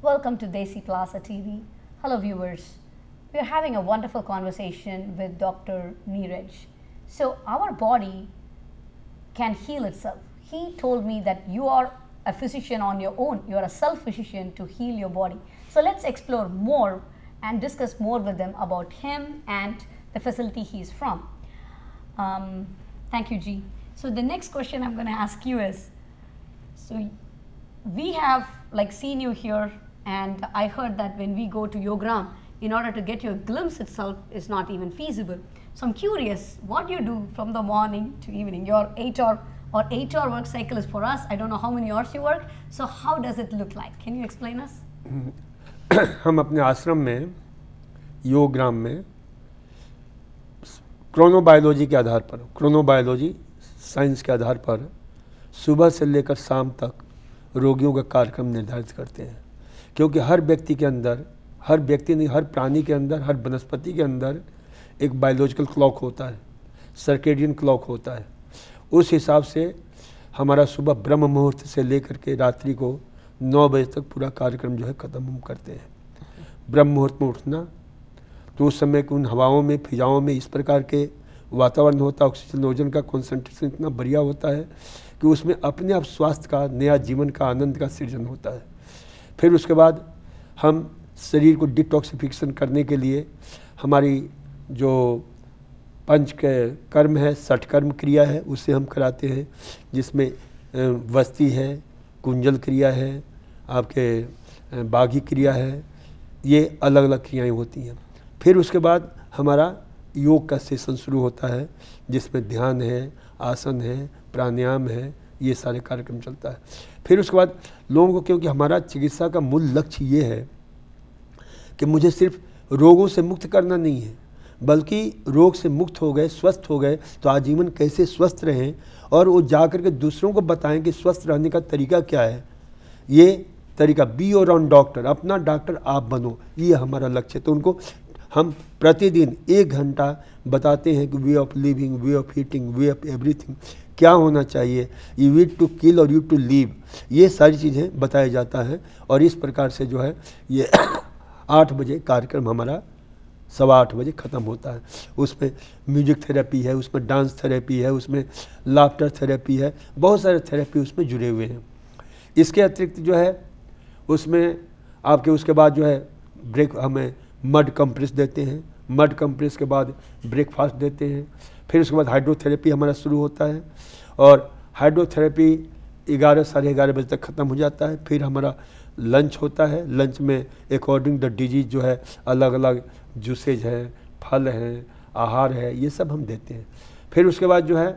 Welcome to Desi Plaza TV. Hello viewers. We are having a wonderful conversation with Dr. Neeraj. So our body can heal itself. He told me that you are a physician on your own. You are a self-physician to heal your body. So let's explore more and discuss more with them about him and the facility he is from. Um, thank you, G. So the next question I'm going to ask you is, so we have like seen you here and I heard that when we go to Yogram, in order to get your glimpse itself is not even feasible. So I'm curious, what do you do from the morning to evening? Your eight hour or eight hour work cycle is for us. I don't know how many hours you work. So how does it look like? Can you explain us? हम अपने आश्रम में योग्राम में chronobiology के आधार पर chronobiology science के आधार पर सुबह से लेकर शाम तक रोगियों का कार्यक्रम निर्धारित करते हैं क्योंकि हर व्यक्ति के अंदर हर व्यक्ति नहीं हर प्राणी के अंदर हर वनस्पति के अंदर एक बायोलॉजिकल क्लॉक होता है सर्केडियन क्लॉक होता है उस हिसाब से हमारा सुबह ब्रह्म मुहूर्त से लेकर के रात्रि को नौ बजे तक पूरा कार्यक्रम जो है ख़त्म हम करते हैं ब्रह्म मुहूर्त में उठना तो उस समय उन हवाओं में फिजाओं में इस प्रकार के वातावरण होता है ऑक्सीजन ओजन का कॉन्सेंट्रेशन इतना बढ़िया होता है कि उसमें अपने आप स्वास्थ्य का नया जीवन का आनंद का सृजन होता है फिर उसके बाद हम शरीर को डिटॉक्सिफिकेशन करने के लिए हमारी जो पंच के कर्म है सठ कर्म क्रिया है उसे हम कराते हैं जिसमें वस्ती है कुंजल क्रिया है आपके बाघी क्रिया है ये अलग अलग क्रियाएं होती हैं फिर उसके बाद हमारा योग का सेशन शुरू होता है जिसमें ध्यान है आसन है प्राणायाम है ये सारे कार्यक्रम चलता है फिर उसके बाद लोगों को क्योंकि हमारा चिकित्सा का मूल लक्ष्य ये है कि मुझे सिर्फ रोगों से मुक्त करना नहीं है बल्कि रोग से मुक्त हो गए स्वस्थ हो गए तो आजीवन कैसे स्वस्थ रहें और वो जा कर के दूसरों को बताएं कि स्वस्थ रहने का तरीका क्या है ये तरीका बी और ऑन डॉक्टर अपना डॉक्टर आप बनो ये हमारा लक्ष्य है तो उनको हम प्रतिदिन एक घंटा बताते हैं कि way of living way of heating way of everything क्या होना चाहिए यू वीड टू किल और यू टू लीव ये सारी चीज़ें बताया जाता है और इस प्रकार से जो है ये आठ बजे कार्यक्रम हमारा सवा आठ बजे ख़त्म होता है उसमें म्यूजिक थेरेपी है उसमें डांस थेरेपी है उसमें लाफ्टर थेरेपी है बहुत सारे थेरेपी उसमें जुड़े हुए हैं इसके अतिरिक्त जो है उसमें आपके उसके बाद जो है ब्रेक हमें मड कंप्रेस देते हैं मड कंप्रेस के बाद ब्रेकफास्ट देते हैं फिर उसके बाद हाइड्रोथेरेपी हमारा शुरू होता है और हाइड्रोथेरेपी ग्यारह साढ़े ग्यारह बजे तक ख़त्म हो जाता है फिर हमारा लंच होता है लंच में अकॉर्डिंग द डिजीज़ जो है अलग अलग जूसेज हैं फल हैं आहार है ये सब हम देते हैं फिर उसके बाद जो है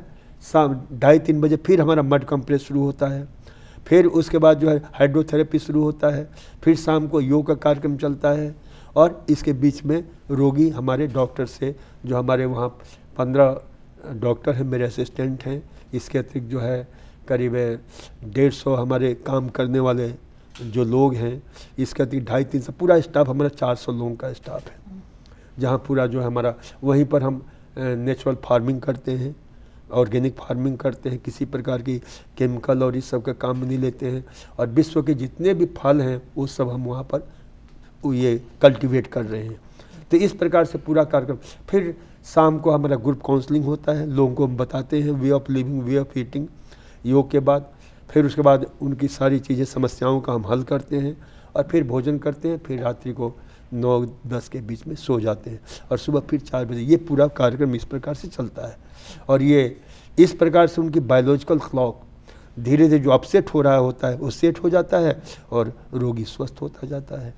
शाम ढाई तीन बजे फिर हमारा मड कंप्रेस शुरू होता है फिर उसके बाद जो है हाइड्रोथेरेपी शुरू होता है फिर शाम को योग का कार्यक्रम चलता है और इसके बीच में रोगी हमारे डॉक्टर से जो हमारे वहाँ पंद्रह डॉक्टर हैं मेरे असिस्टेंट हैं इसके अतिरिक्त जो है करीब डेढ़ सौ हमारे काम करने वाले जो लोग हैं इसके अतिरिक्त ढाई तीन सौ पूरा स्टाफ हमारा चार सौ लोगों का स्टाफ है जहाँ पूरा जो है हमारा वहीं पर हम नेचुरल फार्मिंग करते हैं ऑर्गेनिक फार्मिंग करते हैं किसी प्रकार की केमिकल और इस सब का काम नहीं लेते हैं और विश्व के जितने भी फल हैं वो सब हम वहाँ पर ये कल्टीवेट कर रहे हैं तो इस प्रकार से पूरा कार्यक्रम फिर शाम को हमारा ग्रुप काउंसलिंग होता है लोगों को हम बताते हैं way of living way of eating yoga के बाद फिर उसके बाद उनकी सारी चीज़ें समस्याओं का हम हल करते हैं और फिर भोजन करते हैं फिर रात्रि को नौ दस के बीच में सो जाते हैं और सुबह फिर चार बजे ये पूरा कार्यक्रम इस प्रकार से चलता है और ये इस प्रकार से उनकी बायोलॉजिकल क्लॉक धीरे धीरे जो अपसेट हो रहा होता है वो सेट हो जाता है और रोगी स्वस्थ होता जाता है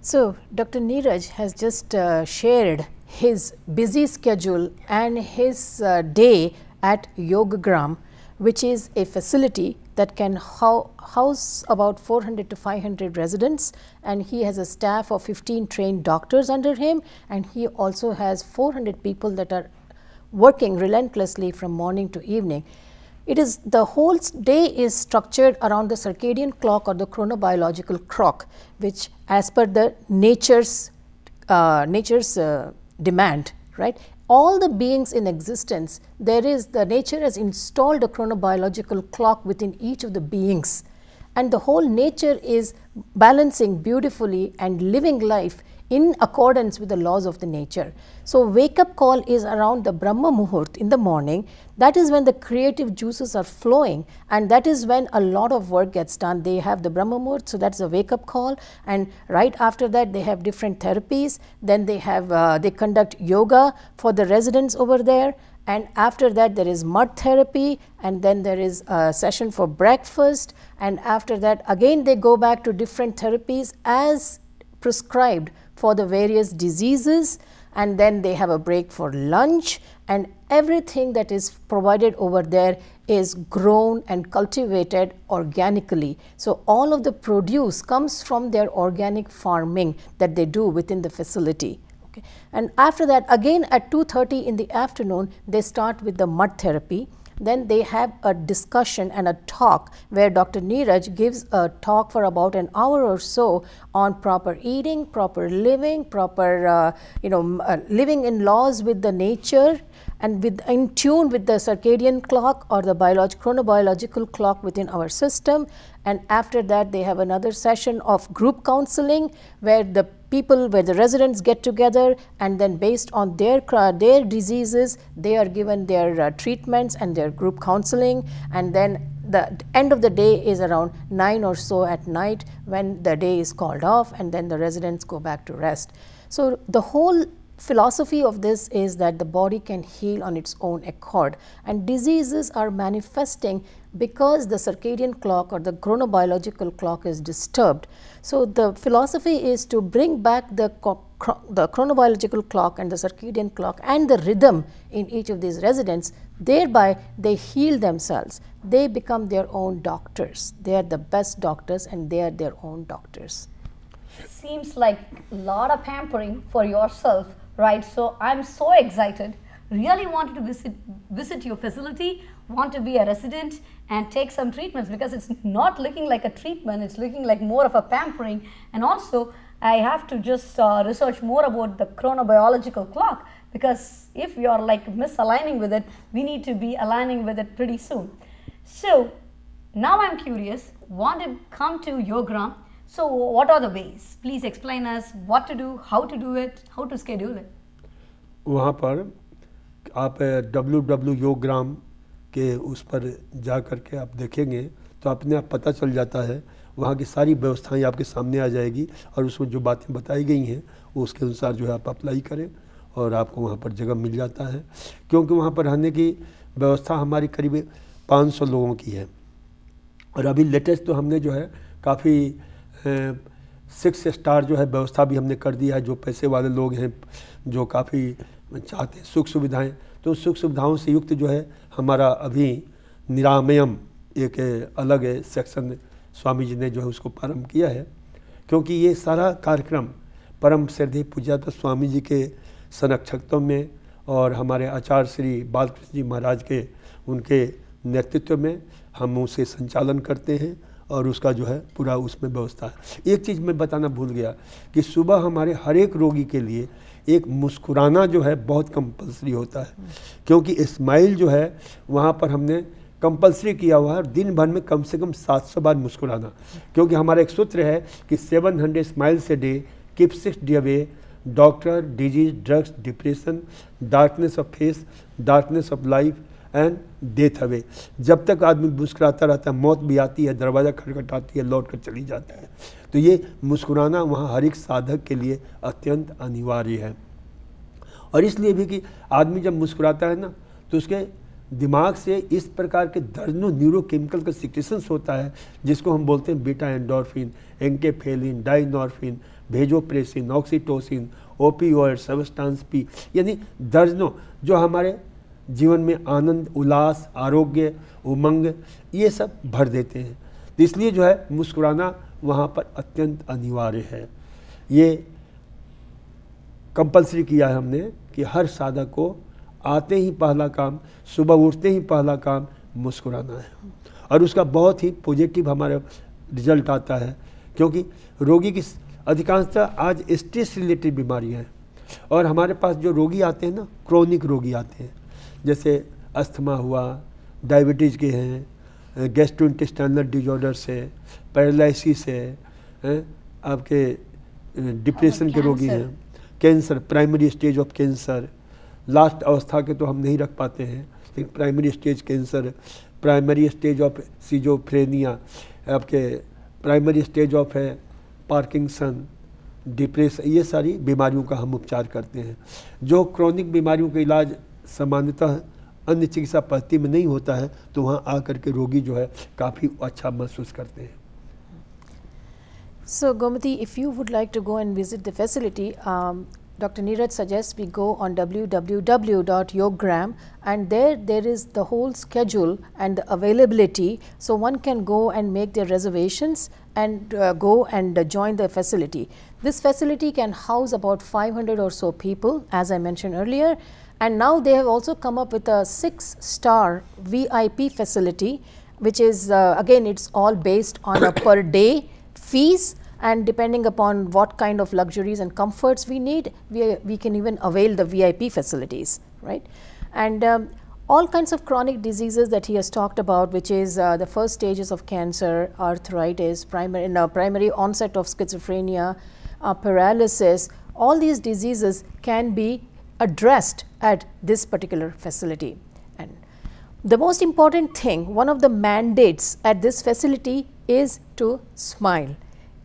So, Dr. Neeraj has just uh, shared his busy schedule and his uh, day at Yogagram, which is a facility that can ho house about 400 to 500 residents and he has a staff of 15 trained doctors under him and he also has 400 people that are working relentlessly from morning to evening. It is the whole day is structured around the circadian clock or the chronobiological clock, which as per the nature's uh, nature's uh, demand, right? All the beings in existence, there is the nature has installed a chronobiological clock within each of the beings, and the whole nature is balancing beautifully and living life in accordance with the laws of the nature. So wake up call is around the Brahma Muhurt in the morning. That is when the creative juices are flowing and that is when a lot of work gets done. They have the Brahma Muhurt, so that's a wake up call and right after that they have different therapies. Then they have, uh, they conduct yoga for the residents over there and after that there is mud therapy and then there is a session for breakfast and after that again they go back to different therapies as prescribed for the various diseases and then they have a break for lunch and everything that is provided over there is grown and cultivated organically. So all of the produce comes from their organic farming that they do within the facility. Okay. And after that again at 2.30 in the afternoon they start with the mud therapy then they have a discussion and a talk where Dr. Neeraj gives a talk for about an hour or so on proper eating, proper living, proper, uh, you know, uh, living in laws with the nature and with, in tune with the circadian clock or the biologic, chronobiological clock within our system. And after that, they have another session of group counseling where the people, where the residents get together and then based on their, their diseases, they are given their uh, treatments and their group counseling. And then the end of the day is around 9 or so at night when the day is called off and then the residents go back to rest. So the whole philosophy of this is that the body can heal on its own accord and diseases are manifesting because the circadian clock or the chronobiological clock is disturbed. So, the philosophy is to bring back the, the chronobiological clock and the circadian clock and the rhythm in each of these residents, thereby they heal themselves. They become their own doctors. They are the best doctors and they are their own doctors. Seems like a lot of pampering for yourself right? So I'm so excited. Really wanted to visit, visit your facility, want to be a resident and take some treatments because it's not looking like a treatment, it's looking like more of a pampering. And also, I have to just uh, research more about the chronobiological clock because if you are like misaligning with it, we need to be aligning with it pretty soon. So now I'm curious, want to come to your gram? So what are the ways? Please explain us what to do, how to do it, how to schedule it. वहाँ पर आप W W योग्राम के उस पर जा कर के आप देखेंगे तो अपने आप पता चल जाता है वहाँ की सारी व्यवस्थाएं आपके सामने आ जाएगी और उसमें जो बातें बताई गई हैं वो उसके अनुसार जो है आप अप्लाई करें और आपको वहाँ पर जगह मिल जाता है क्योंकि वहाँ पर रहने की व्यवस्था हमारी करीब 500 लोगों की है और अभी लेटेस्ट तो हमने जो है काफ़ी सिक्स स्टार जो है व्यवस्था भी हमने कर दिया है जो पैसे वाले लोग हैं जो काफ़ी चाहते हैं सुख सुविधाएं तो सुख सुविधाओं से युक्त जो है हमारा अभी निरामयम एक अलग सेक्शन स्वामी जी ने जो है उसको प्रारंभ किया है क्योंकि ये सारा कार्यक्रम परम श्रद्धे पूजा तो स्वामी जी के संरक्षकत्व में और हमारे आचार्य श्री बालकृष्ण जी महाराज के उनके नेतृत्व में हम उसे संचालन करते हैं और उसका जो है पूरा उसमें व्यवस्था है एक चीज़ मैं बताना भूल गया कि सुबह हमारे हर एक रोगी के लिए एक मुस्कुराना जो है बहुत कंपलसरी होता है क्योंकि स्माइल जो है वहाँ पर हमने कंपलसरी किया हुआ है दिन भर में कम से कम सात सौ बार मुस्कुराना क्योंकि हमारा एक सूत्र है कि seven hundred smiles a day keep six D away doctor disease drugs depression darkness of face darkness of life and death away जब तक आदमी मुस्कुराता रहता है मौत भी आती है दरवाज़ा खटखटाती है लौट कर चली जाता है तो ये मुस्कुराना वहाँ हर एक साधक के लिए अत्यंत अनिवार्य है और इसलिए भी कि आदमी जब मुस्कुराता है ना तो उसके दिमाग से इस प्रकार के दर्जनों न्यूरोकेमिकल का सिक्रेशंस होता है जिसको हम बोलते हैं beta endorphin enkephalin dynorphin vasopressin oxytocin ओपीओ सबस्टांस पी यानी दर्जनों जो हमारे जीवन में आनंद उल्लास आरोग्य उमंग ये सब भर देते हैं तो इसलिए जो है मुस्कुराना वहाँ पर अत्यंत अनिवार्य है ये कंपलसरी किया है हमने कि हर साधक को आते ही पहला काम सुबह उठते ही पहला काम मुस्कुराना है और उसका बहुत ही पॉजिटिव हमारे रिजल्ट आता है क्योंकि रोगी की अधिकांशतः आज स्ट्रेस रिलेटेड बीमारियाँ हैं और हमारे पास जो रोगी आते हैं ना क्रोनिक रोगी आते हैं जैसे अस्थमा हुआ डायबिटीज़ के हैं गैस्ट्रोइंटेस्टाइनल डिजॉर्डर्स है पैरालसिस है आपके डिप्रेशन के रोगी हैं cancer primary stage of cancer last अवस्था के तो हम नहीं रख पाते हैं लेकिन primary stage cancer primary stage of schizophrenia आपके प्राइमरी स्टेज ऑफ है पार्किंसन डिप्रेशन ये सारी बीमारियों का हम उपचार करते हैं जो क्रॉनिक बीमारियों का इलाज सामान्यतः अन्य चिकित्सा पद्धति में नहीं होता है तो वहाँ आकर के रोगी जो है काफ़ी अच्छा महसूस करते हैं So, Gomati, if you would like to go and visit the facility, um, Dr. Neeraj suggests we go on www.yogram and there there is the whole schedule and the availability. So one can go and make their reservations and uh, go and uh, join the facility. This facility can house about 500 or so people, as I mentioned earlier. And now they have also come up with a six star VIP facility, which is uh, again, it's all based on a per day fees and depending upon what kind of luxuries and comforts we need, we, we can even avail the VIP facilities, right? And um, all kinds of chronic diseases that he has talked about, which is uh, the first stages of cancer, arthritis, primary, no, primary onset of schizophrenia, uh, paralysis, all these diseases can be addressed at this particular facility. And the most important thing, one of the mandates at this facility is to smile.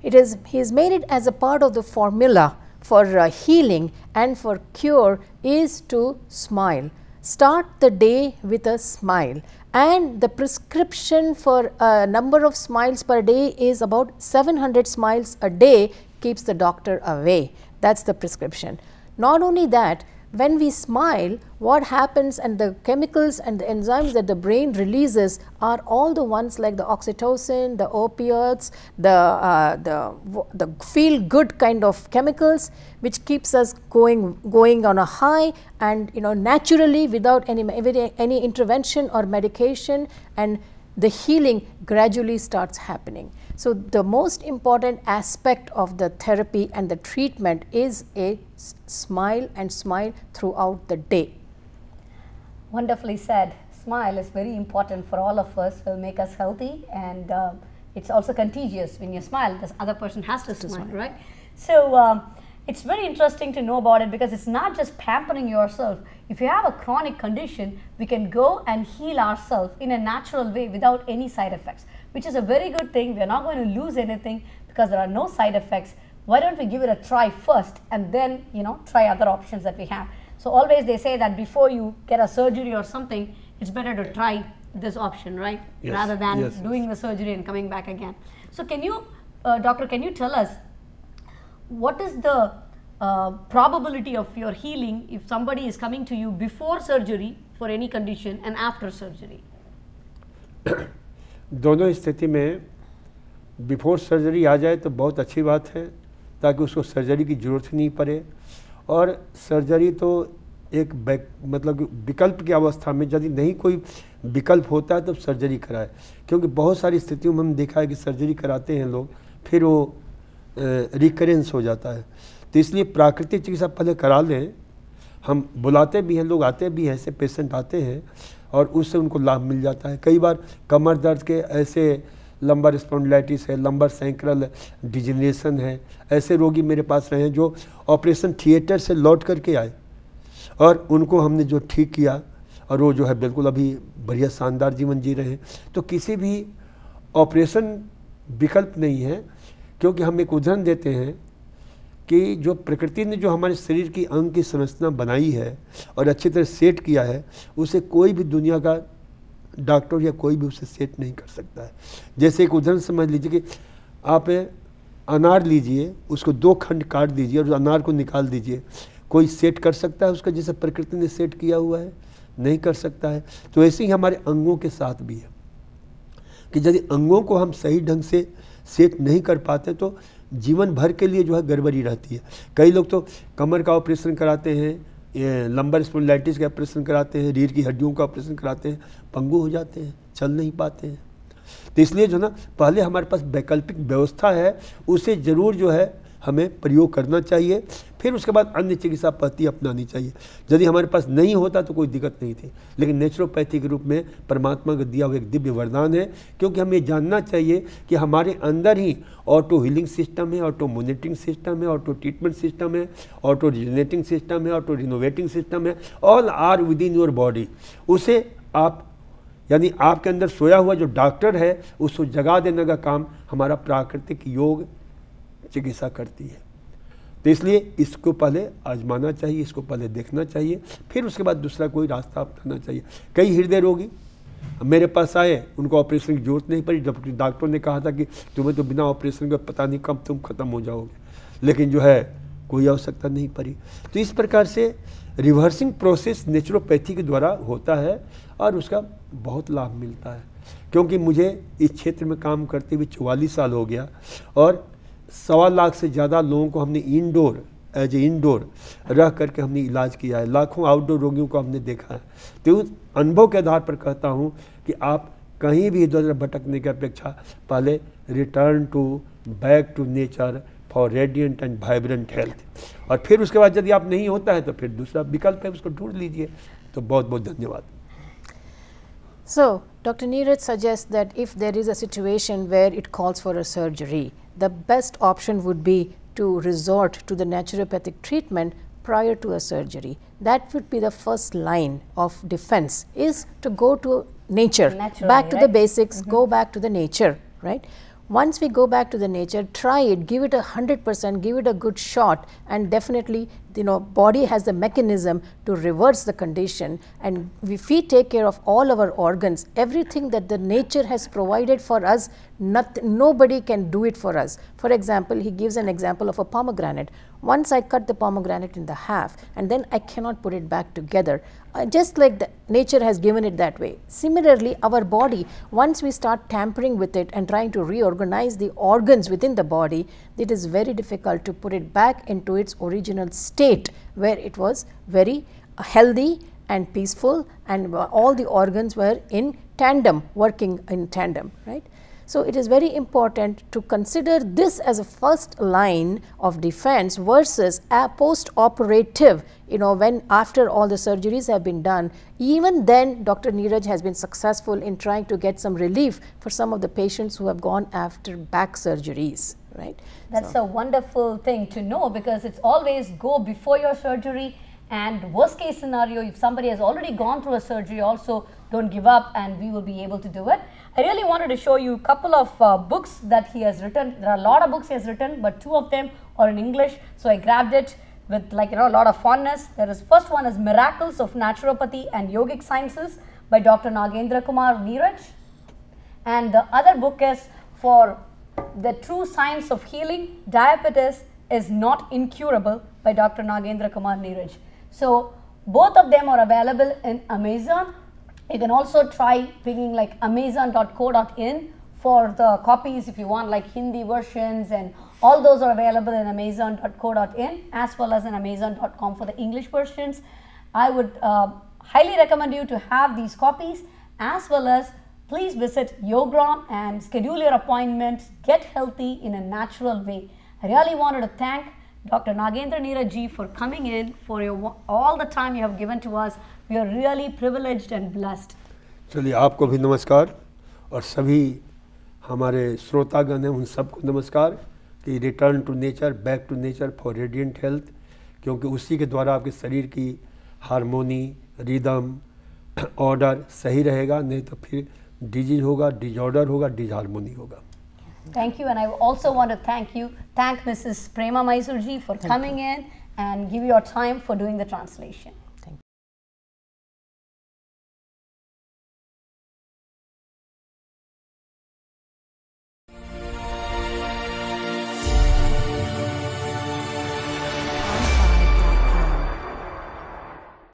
It is, he has made it as a part of the formula for uh, healing and for cure is to smile. Start the day with a smile and the prescription for a number of smiles per day is about 700 smiles a day keeps the doctor away. That's the prescription. Not only that, when we smile, what happens and the chemicals and the enzymes that the brain releases are all the ones like the oxytocin, the opiates, the, uh, the, the feel good kind of chemicals which keeps us going, going on a high and you know naturally without any, any intervention or medication and the healing gradually starts happening. So the most important aspect of the therapy and the treatment is a smile and smile throughout the day. Wonderfully said. Smile is very important for all of us. Will make us healthy, and uh, it's also contagious. When you smile, the other person has to, to smile, smile, right? So. Um, it's very interesting to know about it because it's not just pampering yourself. If you have a chronic condition, we can go and heal ourselves in a natural way without any side effects, which is a very good thing. We're not going to lose anything because there are no side effects. Why don't we give it a try first and then, you know, try other options that we have. So always they say that before you get a surgery or something, it's better to try this option, right? Yes. Rather than yes, doing yes. the surgery and coming back again. So can you, uh, doctor, can you tell us what is the uh, probability of your healing if somebody is coming to you before surgery for any condition and after surgery? दोनों स्थिति में before surgery आ जाए तो बहुत अच्छी बात है ताकि उसको सर्जरी की ज़रूरत ही नहीं पड़े और सर्जरी तो एक मतलब विकल्प की अवस्था में यदि नहीं कोई विकल्प होता है तो सर्जरी कराए क्योंकि बहुत सारी स्थितियों में हम देखा है कि सर्जरी कराते हैं लोग फिर वो रिकरेंस हो जाता है तो इसलिए प्राकृतिक चिकित्सा पहले करा लें हम बुलाते भी हैं लोग आते भी हैं ऐसे पेशेंट आते हैं और उससे उनको लाभ मिल जाता है कई बार कमर दर्द के ऐसे लंबर स्पॉन्डलाइटिस है लंबर सेंक्रल डिजनरेशन है ऐसे रोगी मेरे पास रहे हैं जो ऑपरेशन थिएटर से लौट करके आए और उनको हमने जो ठीक किया और वो जो है बिल्कुल अभी बढ़िया शानदार जीवन जी रहे हैं तो किसी भी ऑपरेशन विकल्प नहीं है क्योंकि हम एक उदाहरण देते हैं कि जो प्रकृति ने जो हमारे शरीर की अंग की संरचना बनाई है और अच्छी तरह सेट किया है उसे कोई भी दुनिया का डॉक्टर या कोई भी उसे सेट नहीं कर सकता है जैसे एक उदाहरण समझ लीजिए कि आप अनार लीजिए उसको दो खंड काट दीजिए और अनार को निकाल दीजिए कोई सेट कर सकता है उसका जैसे प्रकृति ने सेट किया हुआ है नहीं कर सकता है तो ऐसे ही हमारे अंगों के साथ भी है कि यदि अंगों को हम सही ढंग से सेट नहीं कर पाते तो जीवन भर के लिए जो है गड़बड़ी रहती है कई लोग तो कमर का ऑपरेशन कराते हैं लंबर स्पोलाइटिस का ऑपरेशन कराते हैं रीढ़ की हड्डियों का ऑपरेशन कराते हैं पंगू हो जाते हैं चल नहीं पाते हैं तो इसलिए जो ना पहले हमारे पास वैकल्पिक व्यवस्था है उसे ज़रूर जो है हमें प्रयोग करना चाहिए फिर उसके बाद अन्य चिकित्सा पद्धति अपनानी चाहिए यदि हमारे पास नहीं होता तो कोई दिक्कत नहीं थी लेकिन नेचुरोपैथी के रूप में परमात्मा का दिया हुआ एक दिव्य वरदान है क्योंकि हमें जानना चाहिए कि हमारे अंदर ही ऑटो हीलिंग सिस्टम है ऑटो मोनिटरिंग सिस्टम है ऑटो ट्रीटमेंट सिस्टम है ऑटो रिजनेटिंग सिस्टम है ऑटो रिनोवेटिंग सिस्टम है all are within your body उसे आप यानी आपके अंदर सोया हुआ जो डॉक्टर है उसको जगा देने का काम हमारा प्राकृतिक योग चिकित्सा करती है तो इसलिए इसको पहले आजमाना चाहिए इसको पहले देखना चाहिए फिर उसके बाद दूसरा कोई रास्ता अपनाना चाहिए कई हृदय रोगी मेरे पास आए उनको ऑपरेशन की जरूरत नहीं पड़ी जब डॉक्टर ने कहा था कि तुम्हें तो बिना ऑपरेशन के पता नहीं कब तुम खत्म हो जाओगे लेकिन जो है कोई आवश्यकता नहीं पड़ी तो इस प्रकार से रिवर्सिंग प्रोसेस नेचुरोपैथी के द्वारा होता है और उसका बहुत लाभ मिलता है क्योंकि मुझे इस क्षेत्र में काम करते हुए चौवालीस साल हो गया और सवा लाख से ज़्यादा लोगों को हमने इनडोर एज ए इनडोर रह करके हमने इलाज किया है लाखों आउटडोर रोगियों को हमने देखा है तो उस अनुभव के आधार पर कहता हूँ कि आप कहीं भी इधर उधर भटकने की अपेक्षा पहले return to back to nature for radiant and vibrant health और फिर उसके बाद यदि आप नहीं होता है तो फिर दूसरा विकल्प है उसको ढूंढ लीजिए तो बहुत बहुत धन्यवाद So, Dr. Neeraj suggests that if there is a situation where it calls for a surgery, the best option would be to resort to the naturopathic treatment prior to a surgery. That would be the first line of defense is to go to nature, Naturally, back to right? the basics, mm -hmm. go mm-hmm. back to the nature, right? Once we go back to the nature, try it, give it a 100%, give it a good shot and definitely you know body has the mechanism to reverse the condition and if we take care of all our organs everything that the nature has provided for us not, nobody can do it for us for example he gives an example of a pomegranate once i cut the pomegranate in the half and then i cannot put it back together uh, just like the nature has given it that way similarly our body once we start tampering with it and trying to reorganize the organs within the body it is very difficult to put it back into its original state state where it was very healthy and peaceful and all the organs were in tandem, working in tandem, right. So, it is very important to consider this as a first line of defense versus a post operative, you know, when after all the surgeries have been done, even then Dr. Neeraj has been successful in trying to get some relief for some of the patients who have gone after back surgeries right? That's so. a wonderful thing to know because it's always go before your surgery and worst case scenario, if somebody has already gone through a surgery also, don't give up and we will be able to do it. I really wanted to show you a couple of uh, books that he has written. There are a lot of books he has written, but two of them are in English. So I grabbed it with like, you know, a lot of fondness. There is first one is Miracles of Naturopathy and Yogic Sciences by Dr. Nagendra Kumar Neeraj. And the other book is for the True Science of Healing Diabetes is Not Incurable by Dr. Nagendra Kumar Neeraj. So both of them are available in Amazon. You can also try picking like amazon.co.in for the copies if you want like Hindi versions and all those are available in amazon.co.in as well as in amazon.com for the English versions. I would uh, highly recommend you to have these copies as well as Please visit Yogram and schedule your appointment. Get healthy in a natural way. I really wanted to thank Dr. Nagendra ji for coming in, for your, all the time you have given to us. We are really privileged and blessed. चलिए आपको भी नमस्कार और सभी हमारे श्रोतागण हैं उन सबको नमस्कार कि return to nature back to nature for radiant health क्योंकि उसी के द्वारा आपके शरीर की हारमोनी रिदम ऑर्डर सही रहेगा नहीं तो फिर डिजीज होगा डिजॉर्डर होगा डिजार्मोनी होगा thank you and I also want thank you thank Mrs Prema Mysore ji for coming in and give your time for doing the translation